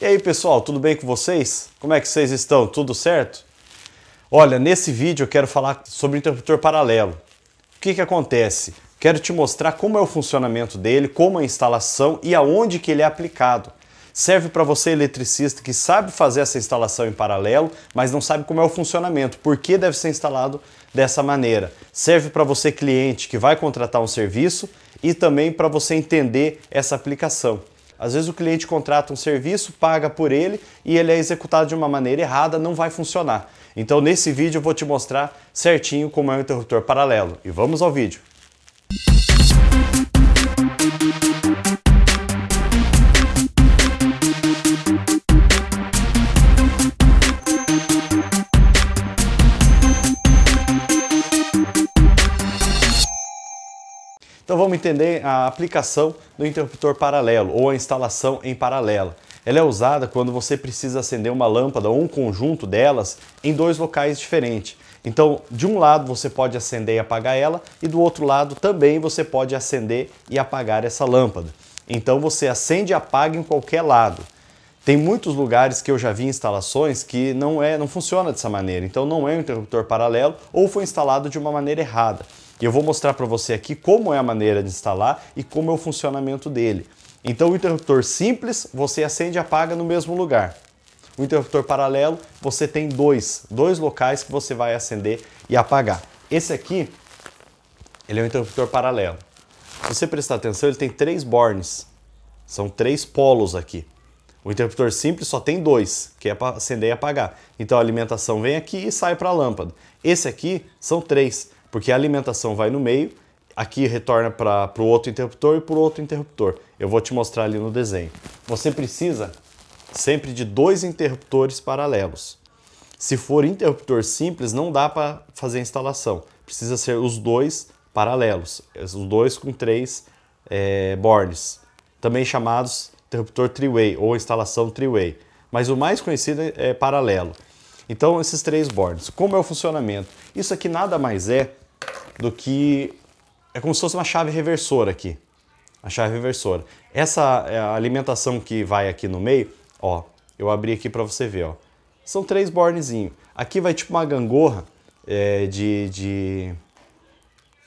E aí pessoal, tudo bem com vocês? Como é que vocês estão? Tudo certo? Olha, nesse vídeo eu quero falar sobre o interruptor paralelo. O que, que acontece? Quero te mostrar como é o funcionamento dele, como a instalação e aonde que ele é aplicado. Serve para você eletricista que sabe fazer essa instalação em paralelo, mas não sabe como é o funcionamento, por que deve ser instalado dessa maneira. Serve para você cliente que vai contratar um serviço e também para você entender essa aplicação. Às vezes o cliente contrata um serviço, paga por ele e ele é executado de uma maneira errada, não vai funcionar. Então nesse vídeo eu vou te mostrar certinho como é o interruptor paralelo. E vamos ao vídeo. Então vamos entender a aplicação do interruptor paralelo ou a instalação em paralelo. Ela é usada quando você precisa acender uma lâmpada ou um conjunto delas em dois locais diferentes. Então, de um lado você pode acender e apagar ela e do outro lado também você pode acender e apagar essa lâmpada. Então você acende e apaga em qualquer lado. Tem muitos lugares que eu já vi instalações que não, é, não funciona dessa maneira, então não é um interruptor paralelo ou foi instalado de uma maneira errada. E eu vou mostrar para você aqui como é a maneira de instalar e como é o funcionamento dele. Então o interruptor simples você acende e apaga no mesmo lugar. O interruptor paralelo você tem dois, dois locais que você vai acender e apagar. Esse aqui, ele é um interruptor paralelo. Se você prestar atenção, ele tem três bornes. São três polos aqui. O interruptor simples só tem dois, que é para acender e apagar. Então a alimentação vem aqui e sai para a lâmpada. Esse aqui são três, porque a alimentação vai no meio, aqui retorna para o outro interruptor e para o outro interruptor. Eu vou te mostrar ali no desenho. Você precisa sempre de dois interruptores paralelos. Se for interruptor simples, não dá para fazer a instalação. Precisa ser os dois paralelos, os dois com três é, bornes, também chamados interruptor three-way ou instalação three-way, mas o mais conhecido é paralelo. Então, esses três bornes. Como é o funcionamento? Isso aqui nada mais é do que... É como se fosse uma chave reversora aqui. A chave reversora. Essa é, alimentação que vai aqui no meio, ó, eu abri aqui para você ver, ó. São três bornezinhos. Aqui vai tipo uma gangorra é, de, de,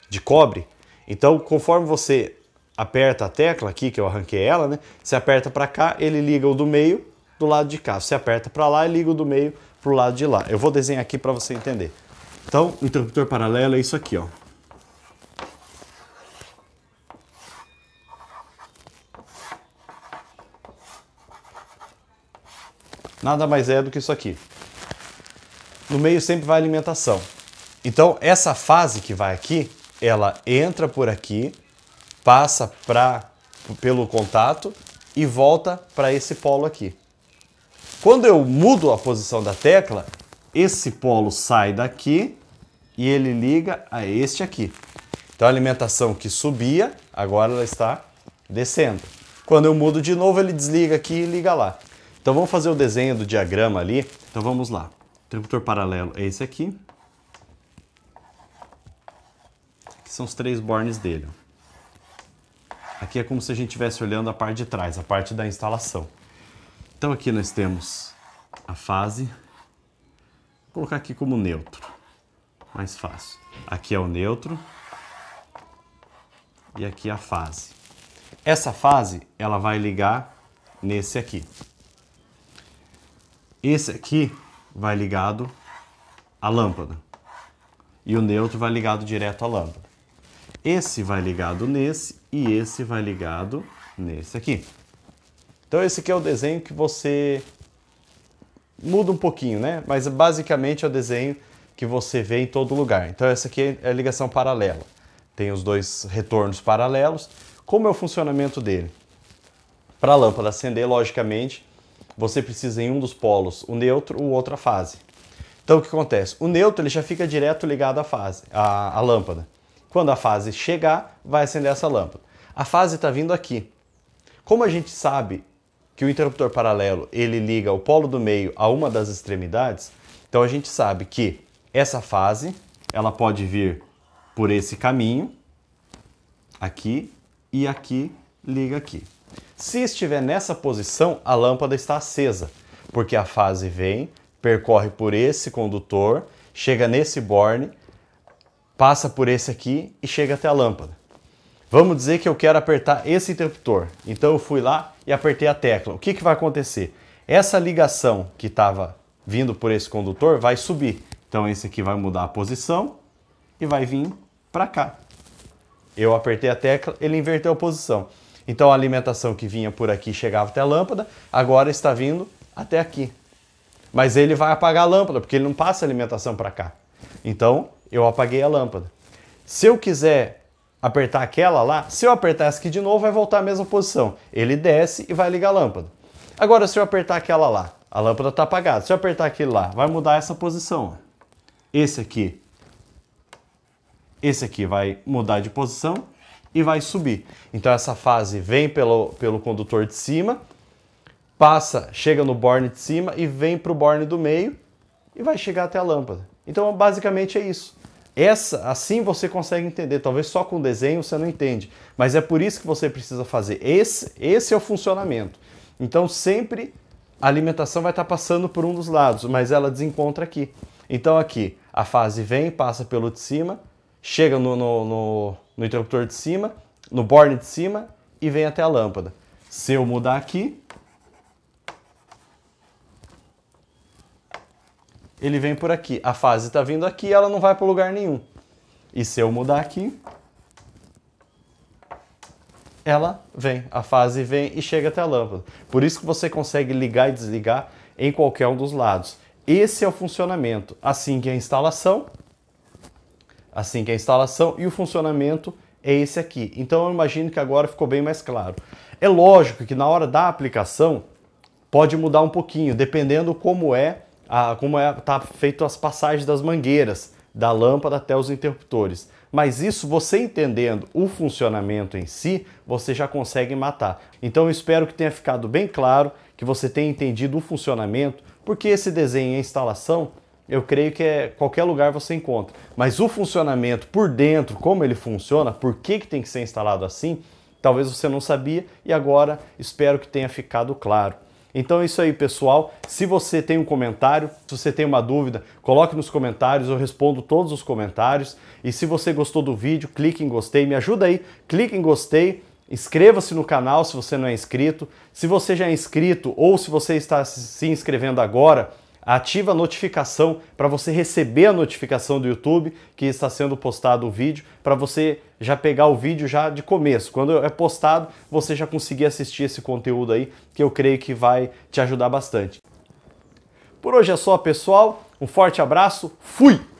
de cobre. Então, conforme você aperta a tecla aqui, que eu arranquei ela, né? Você aperta para cá, ele liga o do meio do lado de cá. Você aperta para lá ele liga o do meio para o lado de lá. Eu vou desenhar aqui para você entender. Então, o interruptor paralelo é isso aqui, ó. Nada mais é do que isso aqui. No meio sempre vai alimentação. Então, essa fase que vai aqui, ela entra por aqui, passa pra, pelo contato e volta para esse polo aqui. Quando eu mudo a posição da tecla, esse polo sai daqui e ele liga a este aqui. Então a alimentação que subia, agora ela está descendo. Quando eu mudo de novo, ele desliga aqui e liga lá. Então vamos fazer o desenho do diagrama ali. Então vamos lá. O interruptor paralelo é esse aqui. Aqui são os três bornes dele. Aqui é como se a gente estivesse olhando a parte de trás, a parte da instalação. Então aqui nós temos a fase. Vou colocar aqui como neutro, mais fácil. Aqui é o neutro e aqui é a fase. Essa fase, ela vai ligar nesse aqui. Esse aqui vai ligado à lâmpada. E o neutro vai ligado direto à lâmpada. Esse vai ligado nesse e esse vai ligado nesse aqui. Então esse aqui é o desenho que você muda um pouquinho, né? Mas basicamente é o desenho que você vê em todo lugar. Então essa aqui é a ligação paralela. Tem os dois retornos paralelos. Como é o funcionamento dele? Para a lâmpada acender, logicamente, você precisa em um dos polos o neutro, o outro a fase. Então o que acontece? O neutro ele já fica direto ligado à fase, à, à lâmpada. Quando a fase chegar, vai acender essa lâmpada a fase está vindo aqui. Como a gente sabe que o interruptor paralelo ele liga o polo do meio a uma das extremidades, então a gente sabe que essa fase ela pode vir por esse caminho aqui e aqui liga aqui. Se estiver nessa posição, a lâmpada está acesa, porque a fase vem, percorre por esse condutor, chega nesse borne, passa por esse aqui e chega até a lâmpada. Vamos dizer que eu quero apertar esse interruptor. Então eu fui lá e apertei a tecla. O que, que vai acontecer? Essa ligação que estava vindo por esse condutor vai subir. Então esse aqui vai mudar a posição e vai vir para cá. Eu apertei a tecla, ele inverteu a posição. Então a alimentação que vinha por aqui chegava até a lâmpada, agora está vindo até aqui. Mas ele vai apagar a lâmpada, porque ele não passa a alimentação para cá. Então eu apaguei a lâmpada. Se eu quiser apertar aquela lá, se eu apertar essa aqui de novo, vai voltar à mesma posição. Ele desce e vai ligar a lâmpada. Agora, se eu apertar aquela lá, a lâmpada está apagada. Se eu apertar aquele lá, vai mudar essa posição. Esse aqui. Esse aqui vai mudar de posição e vai subir. Então essa fase vem pelo, pelo condutor de cima, passa, chega no borne de cima e vem para o borne do meio e vai chegar até a lâmpada. Então basicamente é isso. Essa, assim você consegue entender. Talvez só com desenho você não entende, mas é por isso que você precisa fazer. Esse, esse é o funcionamento. Então sempre a alimentação vai estar passando por um dos lados, mas ela desencontra aqui. Então aqui a fase vem, passa pelo de cima, chega no, no, no, no interruptor de cima, no borne de cima e vem até a lâmpada. Se eu mudar aqui, ele vem por aqui. A fase está vindo aqui ela não vai para lugar nenhum. E se eu mudar aqui, ela vem, a fase vem e chega até a lâmpada. Por isso que você consegue ligar e desligar em qualquer um dos lados. Esse é o funcionamento, assim que a instalação, assim que a instalação e o funcionamento é esse aqui. Então eu imagino que agora ficou bem mais claro. É lógico que na hora da aplicação pode mudar um pouquinho, dependendo como é a, como é, tá feito as passagens das mangueiras, da lâmpada até os interruptores. Mas isso, você entendendo o funcionamento em si, você já consegue matar. Então eu espero que tenha ficado bem claro, que você tenha entendido o funcionamento, porque esse desenho e instalação, eu creio que é qualquer lugar você encontra. Mas o funcionamento por dentro, como ele funciona, por que, que tem que ser instalado assim, talvez você não sabia e agora espero que tenha ficado claro. Então é isso aí, pessoal. Se você tem um comentário, se você tem uma dúvida, coloque nos comentários, eu respondo todos os comentários. E se você gostou do vídeo, clique em gostei, me ajuda aí, clique em gostei. Inscreva-se no canal se você não é inscrito. Se você já é inscrito ou se você está se inscrevendo agora, ativa a notificação para você receber a notificação do YouTube que está sendo postado o vídeo, para você já pegar o vídeo já de começo. Quando é postado, você já conseguir assistir esse conteúdo aí, que eu creio que vai te ajudar bastante. Por hoje é só, pessoal. Um forte abraço. Fui.